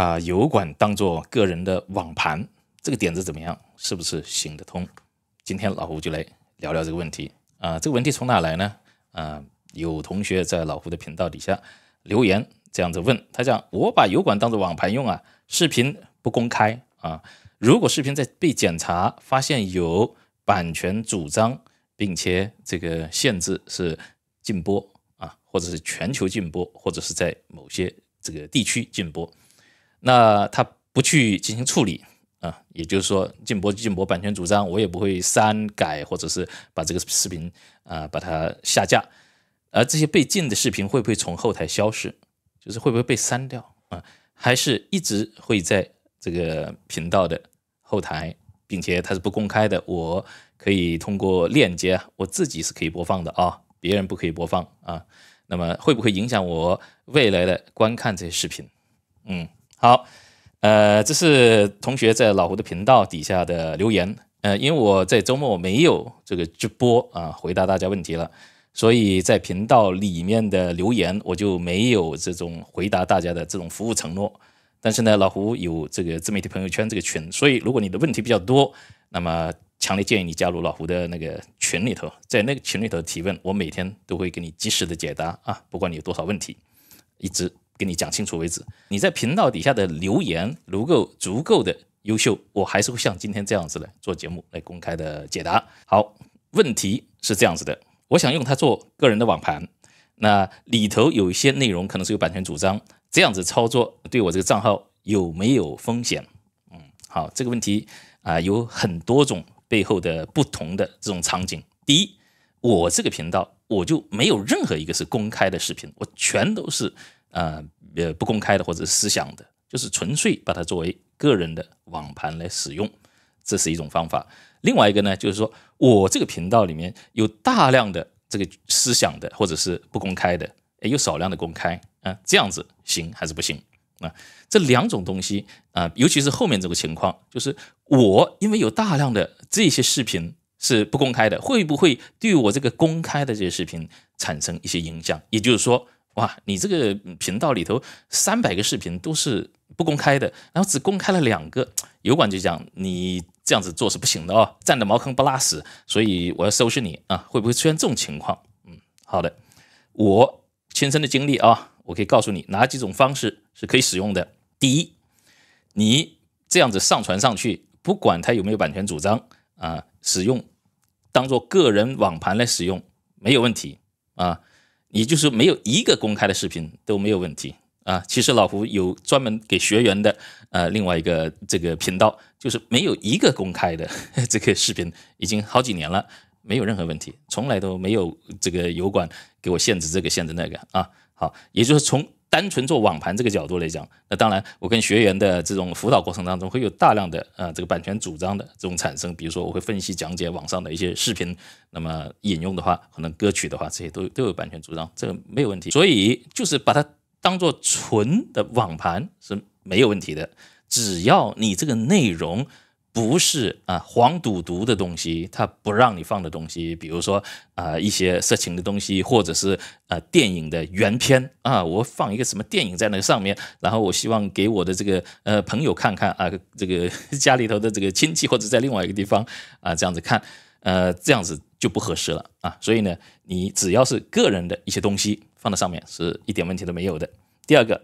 把油管当做个人的网盘，这个点子怎么样？是不是行得通？今天老胡就来聊聊这个问题。啊，这个问题从哪来呢？啊，有同学在老胡的频道底下留言这样子问，他讲我把油管当做网盘用啊，视频不公开啊。如果视频在被检查发现有版权主张，并且这个限制是禁播啊，或者是全球禁播，或者是在某些这个地区禁播。那他不去进行处理啊，也就是说禁播禁播版权主张，我也不会删改或者是把这个视频啊把它下架。而这些被禁的视频会不会从后台消失？就是会不会被删掉啊？还是一直会在这个频道的后台，并且它是不公开的。我可以通过链接，我自己是可以播放的啊，别人不可以播放啊。那么会不会影响我未来的观看这些视频？嗯。好，呃，这是同学在老胡的频道底下的留言，呃，因为我在周末没有这个直播啊，回答大家问题了，所以在频道里面的留言我就没有这种回答大家的这种服务承诺。但是呢，老胡有这个自媒体朋友圈这个群，所以如果你的问题比较多，那么强烈建议你加入老胡的那个群里头，在那个群里头提问，我每天都会给你及时的解答啊，不管你有多少问题，一直。给你讲清楚为止。你在频道底下的留言，如果足够的优秀，我还是会像今天这样子来做节目，来公开的解答。好，问题是这样子的，我想用它做个人的网盘，那里头有一些内容可能是有版权主张，这样子操作对我这个账号有没有风险？嗯，好，这个问题啊有很多种背后的不同的这种场景。第一，我这个频道我就没有任何一个是公开的视频，我全都是。啊，呃，不公开的或者是思想的，就是纯粹把它作为个人的网盘来使用，这是一种方法。另外一个呢，就是说我这个频道里面有大量的这个思想的或者是不公开的，有少量的公开啊，这样子行还是不行啊？这两种东西啊，尤其是后面这个情况，就是我因为有大量的这些视频是不公开的，会不会对我这个公开的这些视频产生一些影响？也就是说。哇，你这个频道里头三百个视频都是不公开的，然后只公开了两个，油管就讲你这样子做是不行的哦，占的茅坑不拉屎，所以我要收拾你啊！会不会出现这种情况？嗯，好的，我亲身的经历啊，我可以告诉你哪几种方式是可以使用的。第一，你这样子上传上去，不管他有没有版权主张啊，使用当做个人网盘来使用没有问题啊。也就是没有一个公开的视频都没有问题啊！其实老胡有专门给学员的呃另外一个这个频道，就是没有一个公开的 这个视频，已经好几年了，没有任何问题，从来都没有这个油管给我限制这个限制那个啊！好，也就是从。单纯做网盘这个角度来讲，那当然，我跟学员的这种辅导过程当中会有大量的啊，这个版权主张的这种产生。比如说，我会分析讲解网上的一些视频，那么引用的话，可能歌曲的话，这些都都有版权主张，这个没有问题。所以，就是把它当做纯的网盘是没有问题的，只要你这个内容。不是啊，黄赌毒的东西，它不让你放的东西，比如说啊，一些色情的东西，或者是呃，电影的原片啊，我放一个什么电影在那个上面，然后我希望给我的这个呃朋友看看啊，这个家里头的这个亲戚或者在另外一个地方啊，这样子看，呃，这样子就不合适了啊。所以呢，你只要是个人的一些东西放在上面，是一点问题都没有的。第二个。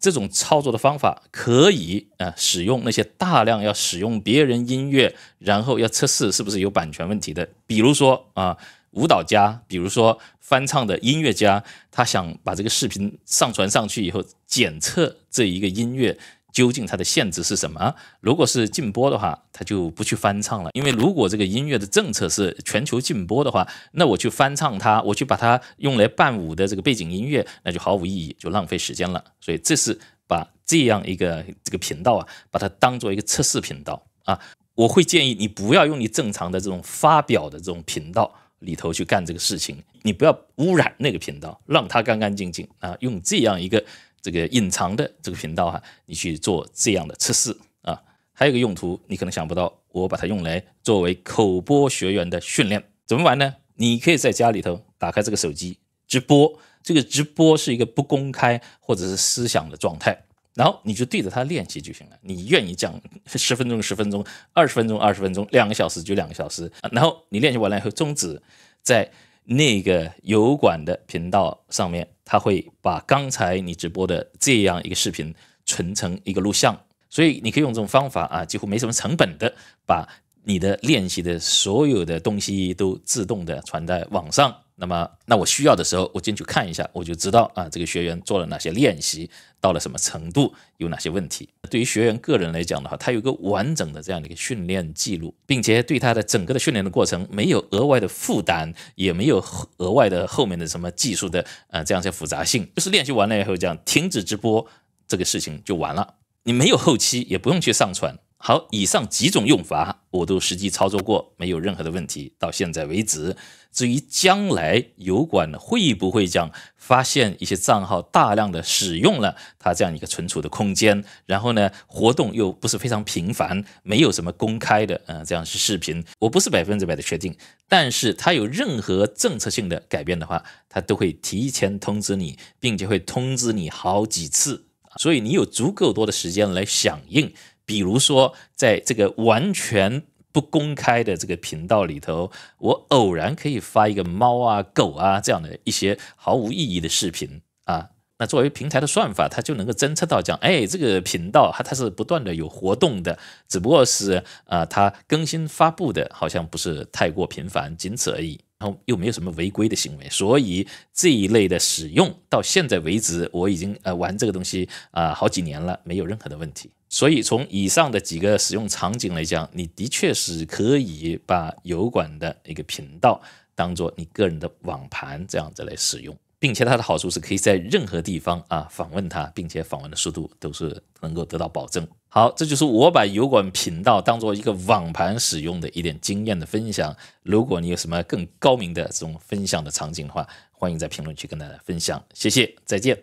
这种操作的方法可以啊，使用那些大量要使用别人音乐，然后要测试是不是有版权问题的，比如说啊，舞蹈家，比如说翻唱的音乐家，他想把这个视频上传上去以后，检测这一个音乐。究竟它的限制是什么？如果是禁播的话，它就不去翻唱了。因为如果这个音乐的政策是全球禁播的话，那我去翻唱它，我去把它用来伴舞的这个背景音乐，那就毫无意义，就浪费时间了。所以这是把这样一个这个频道啊，把它当做一个测试频道啊。我会建议你不要用你正常的这种发表的这种频道里头去干这个事情，你不要污染那个频道，让它干干净净啊。用这样一个。这个隐藏的这个频道哈，你去做这样的测试啊。还有个用途，你可能想不到，我把它用来作为口播学员的训练。怎么玩呢？你可以在家里头打开这个手机直播，这个直播是一个不公开或者是思想的状态，然后你就对着它练习就行了。你愿意讲十分钟十分钟，二十分钟二十分钟，两个小时就两个小时。然后你练习完了以后终止，在那个油管的频道上面。他会把刚才你直播的这样一个视频存成一个录像，所以你可以用这种方法啊，几乎没什么成本的把你的练习的所有的东西都自动的传在网上。那么，那我需要的时候，我进去看一下，我就知道啊，这个学员做了哪些练习，到了什么程度，有哪些问题。对于学员个人来讲的话，他有个完整的这样的一个训练记录，并且对他的整个的训练的过程没有额外的负担，也没有额外的后面的什么技术的呃这样一些复杂性。就是练习完了以后，这样停止直播，这个事情就完了，你没有后期，也不用去上传。好，以上几种用法我都实际操作过，没有任何的问题。到现在为止，至于将来油管会不会将发现一些账号大量的使用了它这样一个存储的空间，然后呢活动又不是非常频繁，没有什么公开的啊这样是视频，我不是百分之百的确定。但是它有任何政策性的改变的话，它都会提前通知你，并且会通知你好几次，所以你有足够多的时间来响应。比如说，在这个完全不公开的这个频道里头，我偶然可以发一个猫啊、狗啊这样的一些毫无意义的视频啊，那作为平台的算法，它就能够侦测到，讲哎，这个频道它它是不断的有活动的，只不过是啊，它更新发布的好像不是太过频繁，仅此而已，然后又没有什么违规的行为，所以这一类的使用到现在为止，我已经呃玩这个东西啊好几年了，没有任何的问题。所以从以上的几个使用场景来讲，你的确是可以把油管的一个频道当做你个人的网盘这样子来使用，并且它的好处是可以在任何地方啊访问它，并且访问的速度都是能够得到保证。好，这就是我把油管频道当做一个网盘使用的一点经验的分享。如果你有什么更高明的这种分享的场景的话，欢迎在评论区跟大家分享。谢谢，再见。